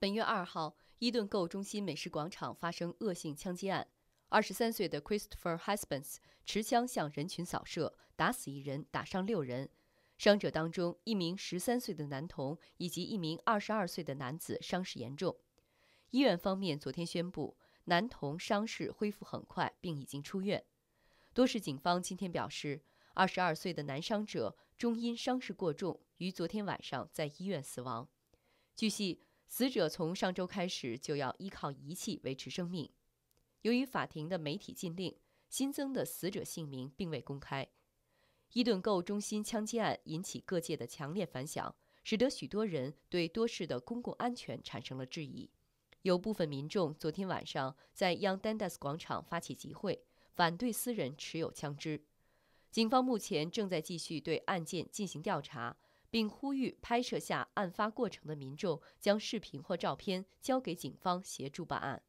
本月二号，伊顿购物中心美食广场发生恶性枪击案。二十三岁的 Christopher h u s b a n s 持枪向人群扫射，打死一人，打伤六人。伤者当中，一名十三岁的男童以及一名二十二岁的男子伤势严重。医院方面昨天宣布，男童伤势恢复很快，并已经出院。多市警方今天表示，二十二岁的男伤者终因伤势过重，于昨天晚上在医院死亡。据悉。死者从上周开始就要依靠仪器维持生命。由于法庭的媒体禁令，新增的死者姓名并未公开。伊顿购物中心枪击案引起各界的强烈反响，使得许多人对多市的公共安全产生了质疑。有部分民众昨天晚上在 Young Dundas 广场发起集会，反对私人持有枪支。警方目前正在继续对案件进行调查。并呼吁拍摄下案发过程的民众，将视频或照片交给警方协助办案。